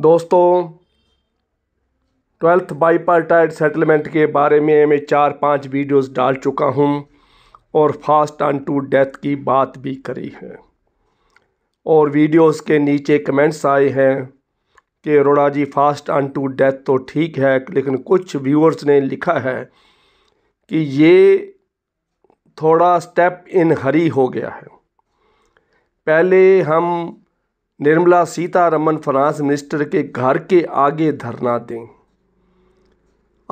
दोस्तों twelfth बाईपार्टाइड settlement के बारे में मैं चार पांच वीडियोस डाल चुका हूं और फास्ट ऑन टू डेथ की बात भी करी है और वीडियोस के नीचे कमेंट्स आए हैं कि Arora ji fast unto death तो ठीक है लेकिन कुछ व्यूअर्स ने लिखा है कि ये थोड़ा स्टेप इन हरी हो गया है पहले हम निर्मला सीतारमन फ्रांस मिनिस्टर के घर के आगे धरना दें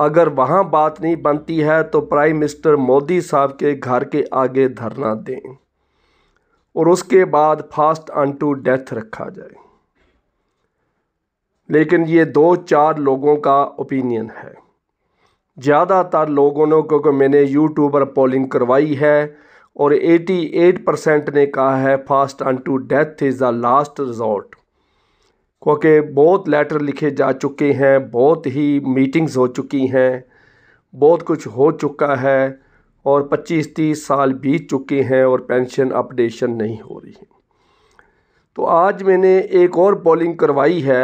अगर वहाँ बात नहीं बनती है तो प्राइम मिनिस्टर मोदी साहब के घर के आगे धरना दें और उसके बाद फास्ट अन टू डेथ रखा जाए लेकिन ये दो चार लोगों का ओपिनियन है ज़्यादातर लोगों ने क्योंकि मैंने यूट्यूब पर पोलिंग करवाई है और 88 परसेंट ने कहा है fast unto death is the last resort क्योंकि बहुत लेटर लिखे जा चुके हैं बहुत ही मीटिंग्स हो चुकी हैं बहुत कुछ हो चुका है और 25-30 साल बीत चुके हैं और पेंशन अपडेशन नहीं हो रही है तो आज मैंने एक और पोलिंग करवाई है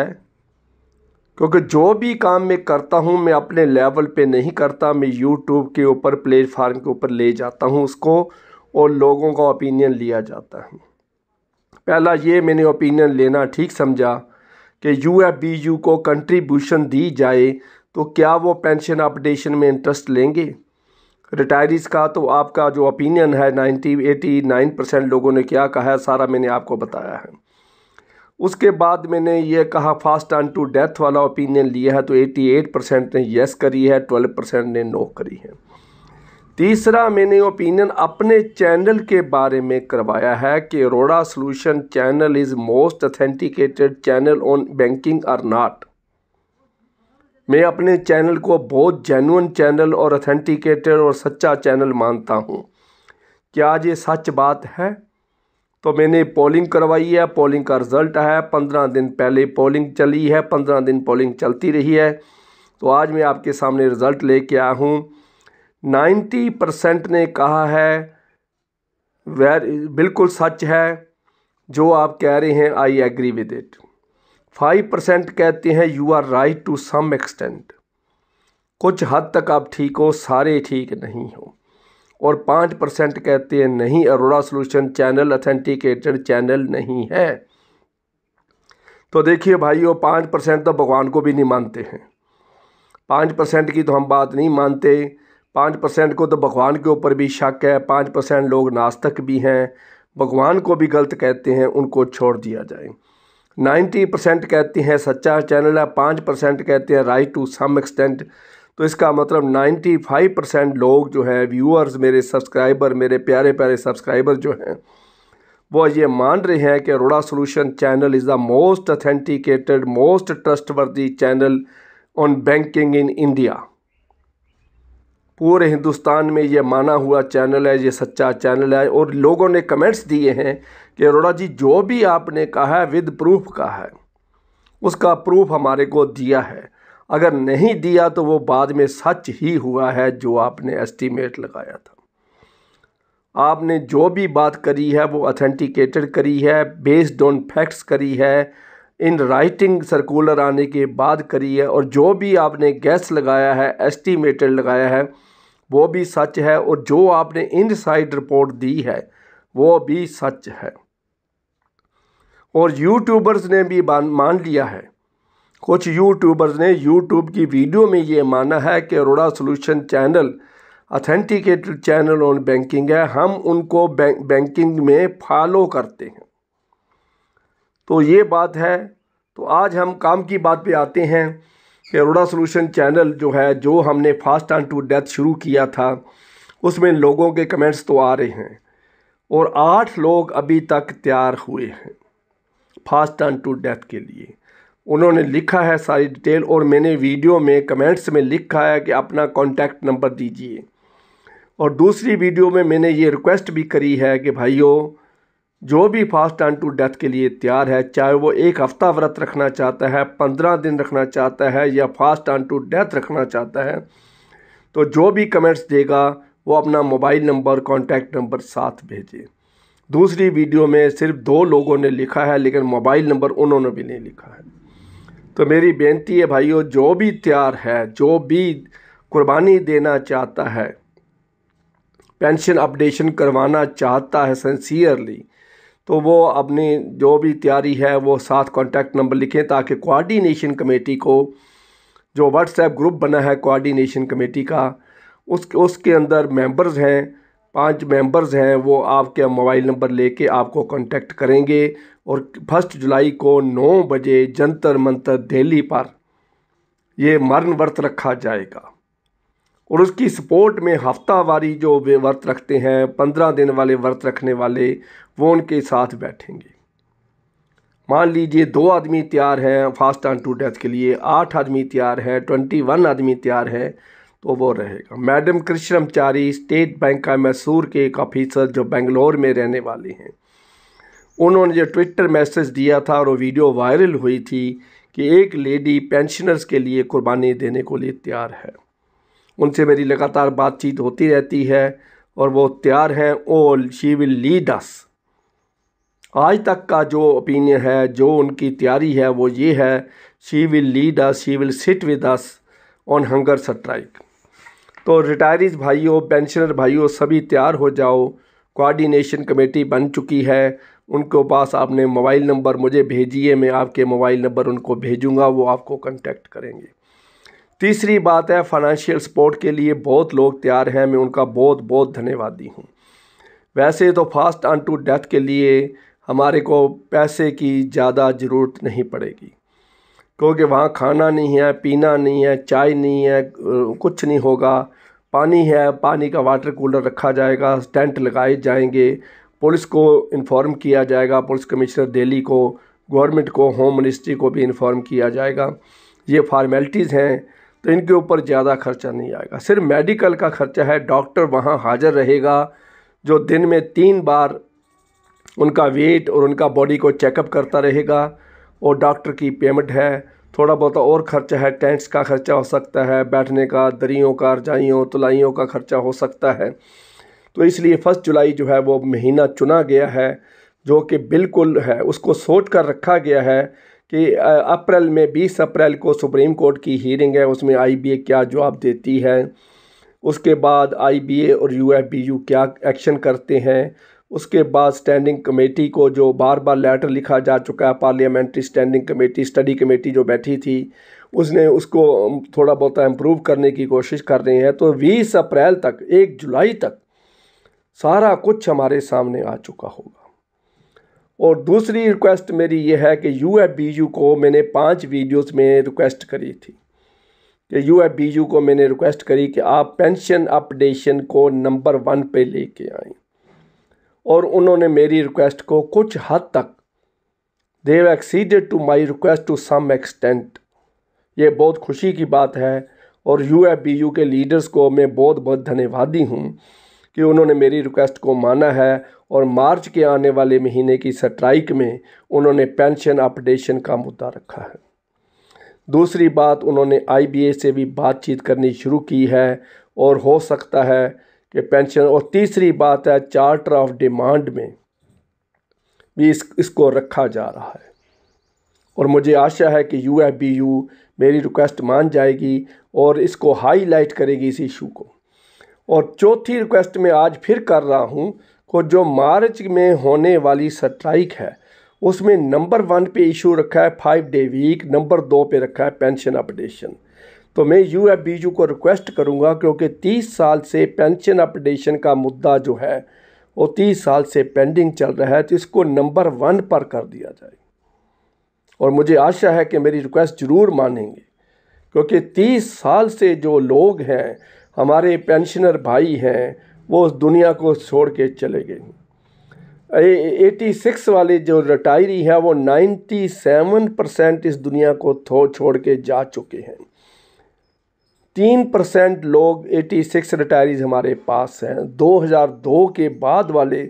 क्योंकि जो भी काम मैं करता हूँ मैं अपने लेवल पे नहीं करता मैं यूट्यूब के ऊपर प्लेटफार्म के ऊपर ले जाता हूँ उसको और लोगों का ओपिनियन लिया जाता है पहला ये मैंने ओपिनियन लेना ठीक समझा कि यू एफ बी यू को कंट्रीब्यूशन दी जाए तो क्या वो पेंशन अपडेशन में इंटरेस्ट लेंगे रिटायरीज का तो आपका जो ओपिनियन है नाइन्टी एटी नाइन परसेंट लोगों ने क्या कहा है सारा मैंने आपको बताया है उसके बाद मैंने ये कहा फास्ट ऑन टू डेथ वाला ओपिनियन लिया है तो 88 परसेंट ने यस करी है 12 परसेंट ने नो करी है तीसरा मैंने ओपिनियन अपने चैनल के बारे में करवाया है कि Arora solution channel is most authenticated channel on banking are not मैं अपने चैनल को बहुत जेनुअन चैनल और अथेंटिकेटेड और सच्चा चैनल मानता हूँ क्या आज ये सच बात है तो मैंने पोलिंग करवाई है पोलिंग का रिज़ल्ट है पंद्रह दिन पहले पोलिंग चली है पंद्रह दिन पोलिंग चलती रही है तो आज मैं आपके सामने रिज़ल्ट लेके आया हूँ नाइन्टी परसेंट ने कहा है वेर बिल्कुल सच है जो आप कह रहे हैं I agree with it five percent कहते हैं you are right to some extent कुछ हद तक आप ठीक हो सारे ठीक नहीं हो और पाँच परसेंट कहते हैं नहीं Arora solution channel authenticated channel नहीं है तो देखिए भाई वो पाँच परसेंट तो भगवान को भी नहीं मानते हैं पाँच परसेंट की तो हम बात नहीं मानते पाँच परसेंट को तो भगवान के ऊपर भी शक है पाँच परसेंट लोग नास्तक भी हैं भगवान को भी गलत कहते हैं उनको छोड़ दिया जाए नाइन्टी परसेंट कहते हैं सच्चा चैनल है पाँच परसेंट कहते हैं राइट टू सम एक्सटेंट तो इसका मतलब 95 परसेंट लोग जो हैं व्यूअर्स मेरे सब्सक्राइबर मेरे प्यारे प्यारे सब्सक्राइबर जो हैं वो ये मान रहे हैं कि Arora solution channel is the most authenticated most trustworthy channel on banking in India पूरे हिंदुस्तान में ये माना हुआ चैनल है ये सच्चा चैनल है और लोगों ने कमेंट्स दिए हैं कि अरोड़ा जी जो भी आपने कहा है विद प्रूफ का है उसका प्रूफ हमारे को दिया है अगर नहीं दिया तो वो बाद में सच ही हुआ है जो आपने एस्टीमेट लगाया था आपने जो भी बात करी है वो अथेंटिकेटेड करी है बेस्ड ऑन फैक्ट्स करी है इन राइटिंग सर्कुलर आने के बाद करी है और जो भी आपने गैस लगाया है एस्टीमेटेड लगाया है वो भी सच है और जो आपने साइड रिपोर्ट दी है वो भी सच है और यूट्यूबर्स ने भी मान लिया है कुछ यूट्यूबर्स ने यूट्यूब की वीडियो में ये माना है कि Arora solution channel authenticated channel on banking है हम उनको बैंक बैंकिंग में फॉलो करते हैं तो ये बात है तो आज हम काम की बात पे आते हैं कि अरोड़ा सोल्यूशन चैनल जो है जो हमने फास्ट ऑन टू डेथ शुरू किया था उसमें लोगों के कमेंट्स तो आ रहे हैं और आठ लोग अभी तक तैयार हुए हैं फास्ट ऑन टू डेथ के लिए उन्होंने लिखा है सारी डिटेल और मैंने वीडियो में कमेंट्स में लिखा है कि अपना कॉन्टैक्ट नंबर दीजिए और दूसरी वीडियो में मैंने ये रिक्वेस्ट भी करी है कि भाइयों जो भी फास्ट ऑन टू डेथ के लिए तैयार है चाहे वो एक हफ़्ता व्रत रखना चाहता है पंद्रह दिन रखना चाहता है या फास्ट ऑन टू डेथ रखना चाहता है तो जो भी कमेंट्स देगा वो अपना मोबाइल नंबर कॉन्टैक्ट नंबर साथ भेजे दूसरी वीडियो में सिर्फ दो लोगों ने लिखा है लेकिन मोबाइल नंबर उन्होंने भी नहीं लिखा है तो मेरी बेनती है भाइयों जो भी तैयार है जो भी कुर्बानी देना चाहता है पेंशन अपडेशन करवाना चाहता है सेंसियरली तो वो अपनी जो भी तैयारी है वो साथ कांटेक्ट नंबर लिखें ताकि कोऑर्डिनेशन कमेटी को जो व्हाट्सएप ग्रुप बना है कोऑर्डिनेशन कमेटी का उस उसके अंदर मेंबर्स हैं पांच मेंबर्स हैं वो आपके मोबाइल नंबर लेके आपको कांटेक्ट करेंगे और फर्स्ट जुलाई को नौ बजे जंतर मंतर दिल्ली पर ये मरण व्रत रखा जाएगा और उसकी सपोर्ट में हफ्तावारी जो वे व्रत रखते हैं पंद्रह दिन वाले व्रत रखने वाले वो उनके साथ बैठेंगे मान लीजिए दो आदमी तैयार हैं फास्ट ऑन टू डेथ के लिए आठ आदमी तैयार है ट्वेंटी वन आदमी तैयार है तो वो रहेगा मैडम कृष्णमचारी स्टेट बैंक का मैसूर के एक ऑफिसर जो बेंगलोर में रहने वाले हैं उन्होंने जो ट्विटर मैसेज दिया था और वो वीडियो वायरल हुई थी कि एक लेडी पेंशनर्स के लिए कुर्बानी देने को लिए तैयार है उनसे मेरी लगातार बातचीत होती रहती है और वो तैयार हैं ओल शी विल लीड अस आज तक का जो ओपिनियन है जो उनकी तैयारी है वो ये है she will lead us she will sit with us on hunger strike तो रिटायरीज भाइयों पेंशनर भाइयों सभी तैयार हो जाओ कोऑर्डिनेशन कमेटी बन चुकी है उनके पास आपने मोबाइल नंबर मुझे भेजिए मैं आपके मोबाइल नंबर उनको भेजूँगा वो आपको कॉन्टेक्ट करेंगे तीसरी बात है फाइनेंशियल सपोर्ट के लिए बहुत लोग तैयार हैं मैं उनका बहुत बहुत धन्यवादी हूँ वैसे तो फास्ट ऑन टू डेथ के लिए हमारे को पैसे की ज़्यादा ज़रूरत नहीं पड़ेगी क्योंकि वहाँ खाना नहीं है पीना नहीं है चाय नहीं है कुछ नहीं होगा पानी है पानी का वाटर कूलर रखा जाएगा टेंट लगाए जाएंगे पुलिस को इन्फॉर्म किया जाएगा पुलिस कमिश्नर दिल्ली को गवर्नमेंट को होम मिनिस्ट्री को भी इन्फॉर्म किया जाएगा ये फार्मेलिटीज़ हैं तो इनके ऊपर ज़्यादा खर्चा नहीं आएगा सिर्फ मेडिकल का खर्चा है डॉक्टर वहाँ हाजिर रहेगा जो दिन में तीन बार उनका वेट और उनका बॉडी को चेकअप करता रहेगा और डॉक्टर की पेमेंट है थोड़ा बहुत और खर्चा है टेंट्स का खर्चा हो सकता है बैठने का दरियों का रजाइयों तलाइयों का खर्चा हो सकता है तो इसलिए फर्स्ट जुलाई जो है वो महीना चुना गया है जो कि बिल्कुल है उसको सोच कर रखा गया है कि अप्रैल में 20 अप्रैल को सुप्रीम कोर्ट की हियरिंग है उसमें आईबीए क्या जवाब देती है उसके बाद आईबीए और यूएफबीयू क्या एक्शन करते हैं उसके बाद स्टैंडिंग कमेटी को जो बार बार लेटर लिखा जा चुका है parliamentary standing committee study committee जो बैठी थी उसने उसको थोड़ा बहुत इम्प्रूव करने की कोशिश कर रहे हैं तो 20 अप्रैल तक एक जुलाई तक सारा कुछ हमारे सामने आ चुका होगा और दूसरी रिक्वेस्ट मेरी ये है कि यू एफ बी यू को मैंने पांच वीडियोस में रिक्वेस्ट करी थी कि यू एफ बी यू को मैंने रिक्वेस्ट करी कि आप पेंशन अपडेशन को नंबर वन पे लेके आए और उन्होंने मेरी रिक्वेस्ट को कुछ हद तक they've acceded to my request to some extent ये बहुत खुशी की बात है और यू एफ बी यू के लीडर्स को मैं बहुत बहुत धन्यवादी हूँ कि उन्होंने मेरी रिक्वेस्ट को माना है और मार्च के आने वाले महीने की स्ट्राइक में उन्होंने पेंशन अपडेशन का मुद्दा रखा है दूसरी बात उन्होंने आईबीए से भी बातचीत करनी शुरू की है और हो सकता है कि पेंशन और तीसरी बात है चार्टर ऑफ डिमांड में भी इस इसको रखा जा रहा है और मुझे आशा है कि यू मेरी रिक्वेस्ट मान जाएगी और इसको हाईलाइट करेगी इस इशू को और चौथी रिक्वेस्ट में आज फिर कर रहा हूँ को जो मार्च में होने वाली स्ट्राइक है उसमें नंबर वन पे इशू रखा है फाइव डे वीक नंबर दो पे रखा है पेंशन अपडेशन तो मैं यू एफ बी यू को रिक्वेस्ट करूँगा क्योंकि तीस साल से पेंशन अपडेशन का मुद्दा जो है वो तीस साल से पेंडिंग चल रहा है तो इसको नंबर वन पर कर दिया जाए और मुझे आशा है कि मेरी रिक्वेस्ट ज़रूर मानेंगे क्योंकि तीस साल से जो लोग हैं हमारे पेंशनर भाई हैं वो उस दुनिया को छोड़ के चले गए एटी सिक्स वाले जो रिटायरी हैं वो नाइन्टी सेवन परसेंट इस दुनिया को थो छोड़ के जा चुके हैं तीन परसेंट लोग एटी सिक्स रिटायरीज हमारे पास हैं दो हज़ार दो के बाद वाले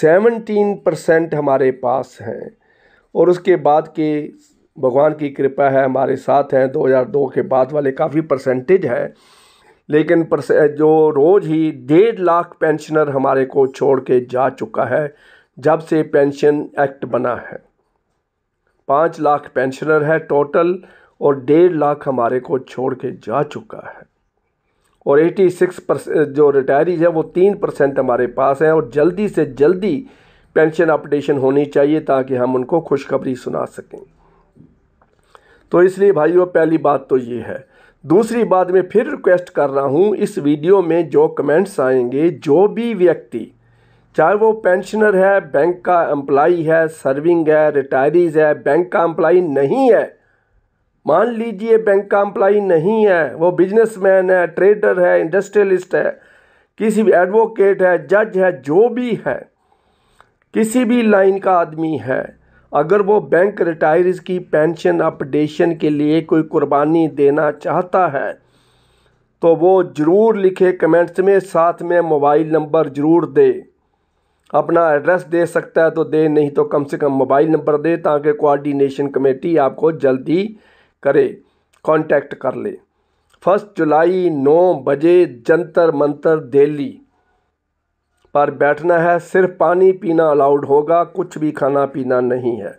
सेवनटीन परसेंट हमारे पास हैं और उसके बाद के भगवान की कृपा है हमारे साथ हैं 2002 के बाद वाले काफ़ी परसेंटेज है लेकिन जो रोज़ ही डेढ़ लाख पेंशनर हमारे को छोड़ के जा चुका है जब से पेंशन एक्ट बना है पाँच लाख पेंशनर है टोटल और डेढ़ लाख हमारे को छोड़ के जा चुका है और 86 परसेंट जो रिटायरीज है वो तीन परसेंट हमारे पास हैं और जल्दी से जल्दी पेंशन अपडेशन होनी चाहिए ताकि हम उनको खुशखबरी सुना सकें तो इसलिए भाइयों पहली बात तो ये है दूसरी बात मैं फिर रिक्वेस्ट कर रहा हूँ इस वीडियो में जो कमेंट्स आएंगे जो भी व्यक्ति चाहे वो पेंशनर है बैंक का एम्प्लाई है सर्विंग है रिटायरीज है बैंक का एम्प्लाई नहीं है मान लीजिए बैंक का एम्प्लाई नहीं है वो बिजनेसमैन है ट्रेडर है इंडस्ट्रियलिस्ट है किसी भी एडवोकेट है जज है जो भी है किसी भी लाइन का आदमी है अगर वो बैंक रिटायर्स की पेंशन अपडेशन के लिए कोई कुर्बानी देना चाहता है तो वो ज़रूर लिखे कमेंट्स में साथ में मोबाइल नंबर ज़रूर दे अपना एड्रेस दे सकता है तो दे नहीं तो कम से कम मोबाइल नंबर दे ताकि कोऑर्डिनेशन कमेटी आपको जल्दी करे कांटेक्ट कर ले फर्स्ट जुलाई नौ बजे जंतर मंतर दिल्ली पर बैठना है सिर्फ पानी पीना अलाउड होगा कुछ भी खाना पीना नहीं है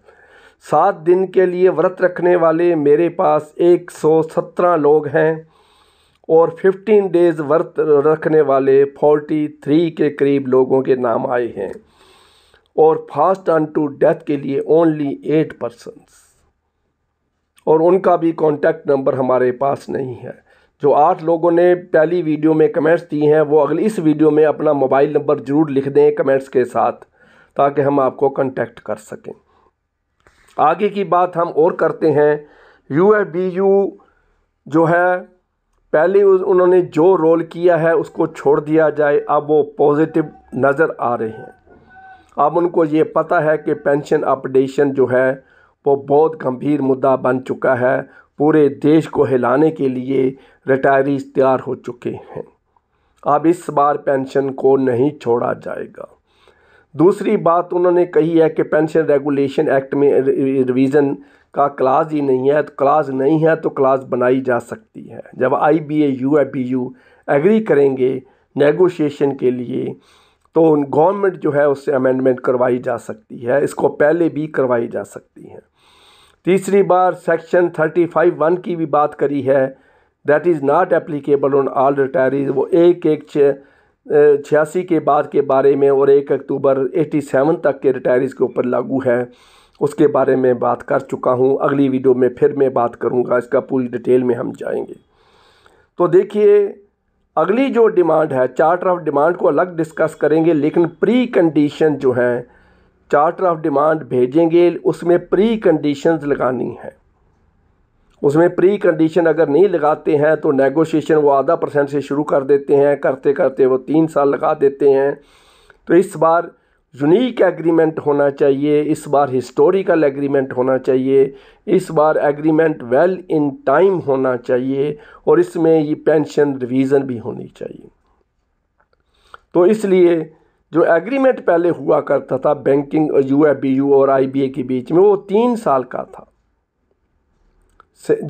सात दिन के लिए व्रत रखने वाले मेरे पास एक सौ सत्रह लोग हैं और फिफ्टीन डेज़ व्रत रखने वाले फोर्टी थ्री के करीब लोगों के नाम आए हैं और फास्ट ऑन टू डेथ के लिए ओनली एट परसन और उनका भी कांटेक्ट नंबर हमारे पास नहीं है जो आठ लोगों ने पहली वीडियो में कमेंट्स दी हैं वो अगली इस वीडियो में अपना मोबाइल नंबर ज़रूर लिख दें कमेंट्स के साथ ताकि हम आपको कॉन्टेक्ट कर सकें आगे की बात हम और करते हैं यू एफ बी यू जो है पहले उन्होंने जो रोल किया है उसको छोड़ दिया जाए अब वो पॉजिटिव नज़र आ रहे हैं अब उनको ये पता है कि पेंशन अपडेशन जो है वो बहुत गंभीर मुद्दा बन चुका है पूरे देश को हिलाने के लिए रिटायरीज तैयार हो चुके हैं अब इस बार पेंशन को नहीं छोड़ा जाएगा दूसरी बात उन्होंने कही है कि पेंशन रेगुलेशन एक्ट में रिवीज़न का क्लास ही नहीं है तो क्लास नहीं है तो क्लास बनाई जा सकती है जब I B A U I B U agree करेंगे नेगोशिएशन के लिए तो गवर्नमेंट जो है उससे अमेंडमेंट करवाई जा सकती है इसको पहले भी करवाई जा सकती है तीसरी बार सेक्शन थर्टी फाइव वन की भी बात करी है that is not applicable on all retirees वो एक एक छियासी के बाद के बारे में और एक अक्टूबर एटी सेवन तक के रिटायरीज के ऊपर लागू है उसके बारे में बात कर चुका हूँ अगली वीडियो में फिर मैं बात करूँगा इसका पूरी डिटेल में हम जाएंगे तो देखिए अगली जो डिमांड है चार्टर ऑफ डिमांड को अलग डिस्कस करेंगे लेकिन प्री कंडीशन जो हैं चार्टर ऑफ डिमांड भेजेंगे उसमें प्री कंडीशंस लगानी है उसमें प्री कंडीशन अगर नहीं लगाते हैं तो नेगोशिएशन वो आधा परसेंट से शुरू कर देते हैं करते करते वो तीन साल लगा देते हैं तो इस बार यूनिक एग्रीमेंट होना चाहिए इस बार हिस्टोरिकल एग्रीमेंट होना चाहिए इस बार एग्रीमेंट वेल इन टाइम होना चाहिए और इसमें ये पेंशन रिवीज़न भी होनी चाहिए तो इसलिए जो एग्रीमेंट पहले हुआ करता था बैंकिंग यू बी यू और आई के बीच में वो तीन साल का था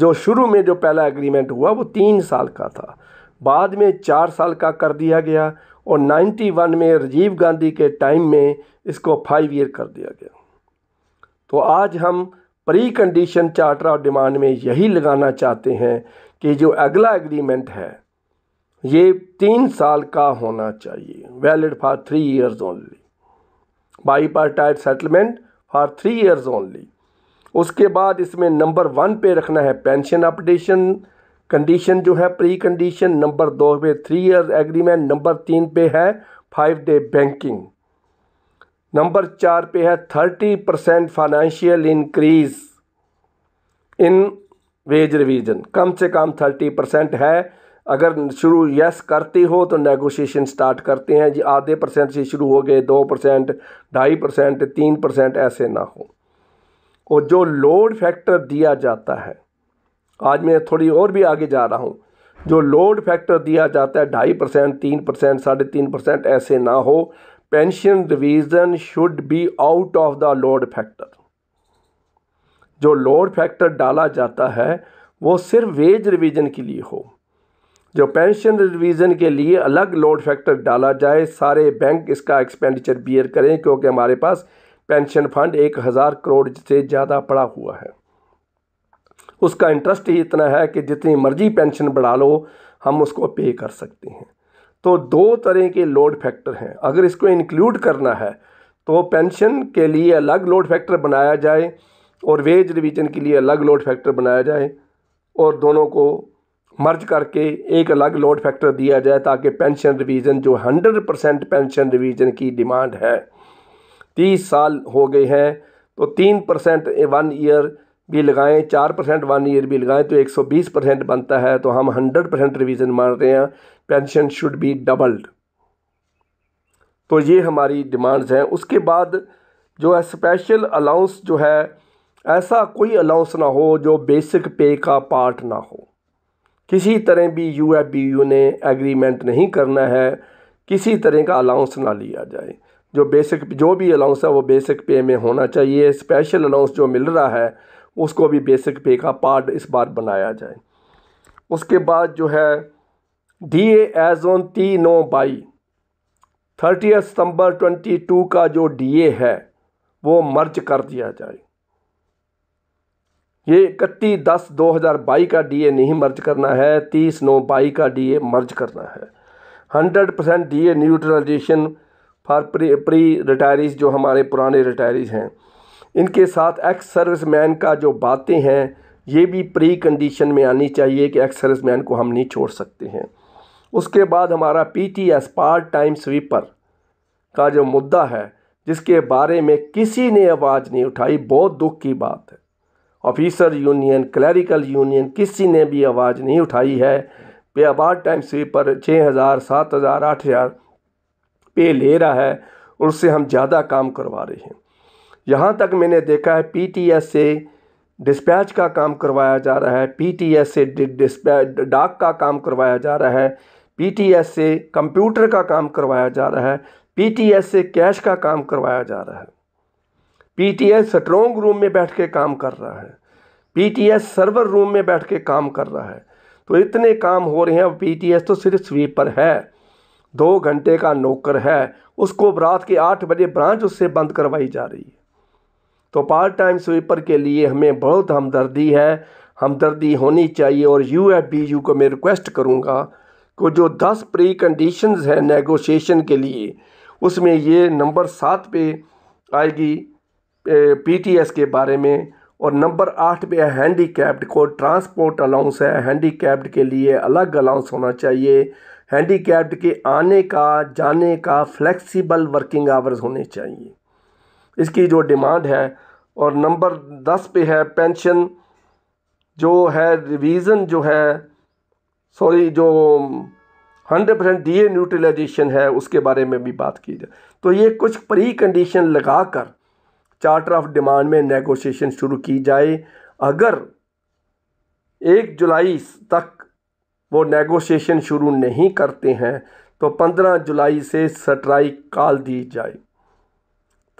जो शुरू में जो पहला एग्रीमेंट हुआ वो तीन साल का था बाद में चार साल का कर दिया गया और 91 में राजीव गांधी के टाइम में इसको फाइव ईयर कर दिया गया तो आज हम precondition charter of demand में यही लगाना चाहते हैं कि जो अगला एग्रीमेंट है ये तीन साल का होना चाहिए valid for three years only bipartite settlement for three years only उसके बाद इसमें नंबर वन पे रखना है पेंशन अपडेशन कंडीशन जो है प्री कंडीशन नंबर दो पे थ्री ईयर एग्रीमेंट नंबर तीन पे है फाइव डे बैंकिंग नंबर चार पे है thirty percent financial increase in wage revision कम से कम थर्टी परसेंट है अगर शुरू यस करते हो तो नेगोशिएशन स्टार्ट करते हैं जी आधे परसेंट से शुरू हो गए दो परसेंट ढाई परसेंट तीन परसेंट ऐसे ना हो और जो लोड फैक्टर दिया जाता है आज मैं थोड़ी और भी आगे जा रहा हूँ जो लोड फैक्टर दिया जाता है ढाई परसेंट तीन परसेंट साढ़े तीन परसेंट ऐसे ना हो pension revision should be out of the load factor जो लोड फैक्टर डाला जाता है वो सिर्फ वेज रिवीजन के लिए हो जो पेंशन रिवीजन के लिए अलग लोड फैक्टर डाला जाए सारे बैंक इसका एक्सपेंडिचर बियर करें क्योंकि हमारे पास पेंशन फंड एक हज़ार करोड़ से ज़्यादा पड़ा हुआ है उसका इंटरेस्ट ही इतना है कि जितनी मर्जी पेंशन बढ़ा लो हम उसको पे कर सकते हैं तो दो तरह के लोड फैक्टर हैं अगर इसको इंक्लूड करना है तो पेंशन के लिए अलग लोड फैक्टर बनाया जाए और वेज रिवीजन के लिए अलग लोड फैक्टर बनाया जाए और दोनों को मर्ज करके एक अलग लोड फैक्टर दिया जाए ताकि पेंशन रिवीजन जो 100 परसेंट पेंशन रिवीजन की डिमांड है तीस साल हो गए हैं तो तीन परसेंट वन ईयर भी लगाएं चार परसेंट वन ईयर भी लगाएं तो एक सौ बीस परसेंट बनता है तो हम हंड्रेड परसेंट रिविज़न मान रहे हैं पेंशन शुड बी डबल्ड तो ये हमारी डिमांड्स हैं उसके बाद जो है स्पेशल अलाउंस जो है ऐसा कोई अलाउंस ना हो जो बेसिक पे का पार्ट ना हो किसी तरह भी यू एफ बी यू ने एग्रीमेंट नहीं करना है किसी तरह का अलाउंस ना लिया जाए जो बेसिक जो भी अलाउंस है वो बेसिक पे में होना चाहिए स्पेशल अलाउंस जो मिल रहा है उसको भी बेसिक पे का पार्ट इस बार बनाया जाए उसके बाद जो है डी एज ऑन ती no by thirty September twenty two का जो डी ए है वो मर्ज कर दिया जाए ये इकतीस दस दो हज़ार बाई का डी ए नहीं मर्ज करना है तीस नौ बाई का डी ए मर्ज करना है hundred percent D A neutralization for pre pre retirees जो हमारे पुराने रिटायरीज हैं इनके साथ एक्स सर्विस मैन का जो बातें हैं ये भी प्री कंडीशन में आनी चाहिए कि एक्स सर्विस मैन को हम नहीं छोड़ सकते हैं उसके बाद हमारा P T S part time sweeper का जो मुद्दा है जिसके बारे में किसी ने आवाज़ नहीं उठाई बहुत दुख की बात है ऑफिसर यूनियन क्लरिकल यूनियन किसी ने भी आवाज़ नहीं उठाई है पे अबार टाइम स्वीपर छः हज़ार सात हज़ार आठ हज़ार पे ले रहा है और उससे हम ज़्यादा काम करवा रहे हैं यहाँ तक मैंने देखा है पीटीएस से डिस्पैच का काम करवाया जा रहा है पीटीएस से डिस्पैच डाक का काम करवाया जा रहा है पीटीएस से कंप्यूटर का काम करवाया जा रहा है पीटीएस से कैश का काम करवाया जा रहा है पीटीआई स्ट्रोंग रूम में बैठ के काम कर रहा है पीटीएस सर्वर रूम में बैठ के काम कर रहा है तो इतने काम हो रहे हैं और पीटीएस तो सिर्फ स्वीपर है दो घंटे का नौकर है उसको रात के आठ बजे ब्रांच उससे बंद करवाई जा रही है तो पार्ट टाइम स्वीपर के लिए हमें बहुत हमदर्दी है हमदर्दी होनी चाहिए और यू एफ बी यू को मैं रिक्वेस्ट करूँगा कि जो दस प्री कंडीशन है नेगोशिएशन के लिए उसमें ये नंबर सात पे आएगी पीटीएस के बारे में और नंबर आठ पे है हैंडीकैप्ड को ट्रांसपोर्ट अलाउंस है हैंडीकैप्ड के लिए अलग अलाउंस होना चाहिए हैंडीकैप्ड के आने का जाने का फ्लेक्सिबल वर्किंग आवर्स होने चाहिए इसकी जो डिमांड है और नंबर दस पे है पेंशन जो है रिवीज़न जो है सॉरी जो hundred percent D A neutralization है उसके बारे में भी बात की जाए तो ये कुछ प्री कंडीशन लगा कर चार्टर ऑफ डिमांड में नेगोशिएशन शुरू की जाए अगर एक जुलाई तक वो नेगोशिएशन शुरू नहीं करते हैं तो पंद्रह जुलाई से स्ट्राइक काल दी जाए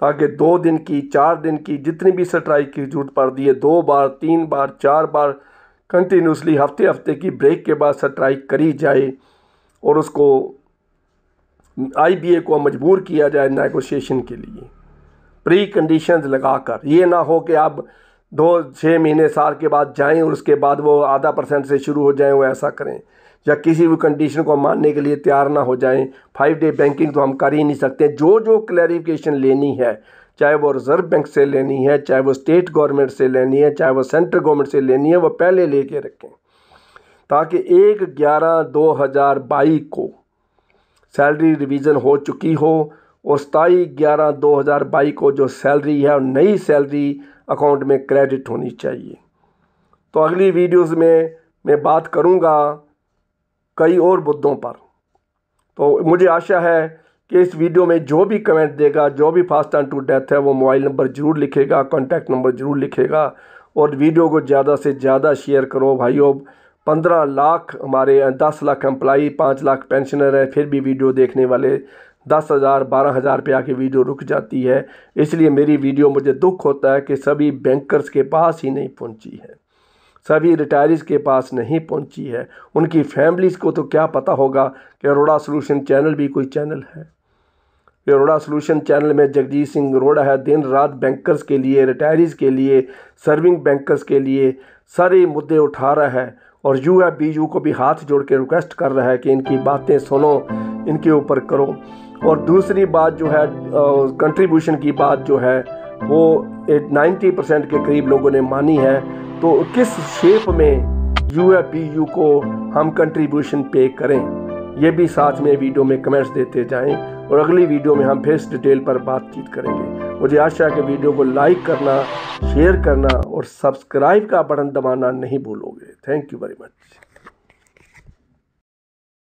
ताकि दो दिन की चार दिन की जितनी भी स्ट्राइक की जरूरत पड़ती है दो बार तीन बार चार बार कंटिन्यूसली हफ्ते हफ्ते की ब्रेक के बाद स्ट्राइक करी जाए और उसको आईबीए को मजबूर किया जाए नेगोशिएशन के लिए प्री कंडीशंस लगाकर ये ना हो कि आप दो छः महीने साल के बाद जाएं और उसके बाद वो आधा परसेंट से शुरू हो जाएं वो ऐसा करें या किसी भी कंडीशन को मानने के लिए तैयार ना हो जाएं फाइव डे बैंकिंग तो हम कर ही नहीं सकते जो जो क्लैरिफिकेशन लेनी है चाहे वो रिज़र्व बैंक से लेनी है चाहे वो स्टेट गवर्नमेंट से लेनी है चाहे वो सेंट्रल गवर्नमेंट से लेनी है वो पहले ले कर रखें ताकि एक ग्यारह दो हज़ार बाईस को सैलरी रिविज़न हो चुकी हो और सताई ग्यारह दो हज़ार बाईस को जो सैलरी है नई सैलरी अकाउंट में क्रेडिट होनी चाहिए तो अगली वीडियोस में मैं बात करूंगा कई और मुद्दों पर तो मुझे आशा है कि इस वीडियो में जो भी कमेंट देगा जो भी फास्ट टाइम टू डेथ है वो मोबाइल नंबर ज़रूर लिखेगा कॉन्टैक्ट नंबर ज़रूर लिखेगा और वीडियो को ज़्यादा से ज़्यादा शेयर करो भाइयों पंद्रह लाख हमारे दस लाख एम्प्लाई पाँच लाख पेंशनर हैं फिर भी वीडियो देखने वाले दस हज़ार बारह हज़ार रुपया आके वीडियो रुक जाती है इसलिए मेरी वीडियो मुझे दुख होता है कि सभी बैंकर्स के पास ही नहीं पहुंची है सभी रिटायरीज के पास नहीं पहुंची है उनकी फैमिलीज़ को तो क्या पता होगा कि अरोड़ा सोलूशन चैनल भी कोई चैनल है अरोड़ा सोल्यूशन चैनल में जगजीत सिंह अरोड़ा है दिन रात बैंकर्स के लिए रिटायरीज के लिए सर्विंग बैंकर्स के लिए सारे मुद्दे उठा रहा है और यू है बी यू को भी हाथ जोड़ के रिक्वेस्ट कर रहा है कि इनकी बातें सुनो इनके ऊपर करो और दूसरी बात जो है कंट्रीब्यूशन की बात जो है वो एट नाइन्टी परसेंट के करीब लोगों ने मानी है तो किस शेप में यू एफ बी यू को हम कंट्रीब्यूशन पे करें ये भी साथ में वीडियो में कमेंट्स देते जाएं और अगली वीडियो में हम फिर डिटेल पर बातचीत करेंगे मुझे आशा है कि वीडियो को लाइक करना शेयर करना और सब्सक्राइब का बटन दबाना नहीं भूलोगे थैंक यू वेरी मच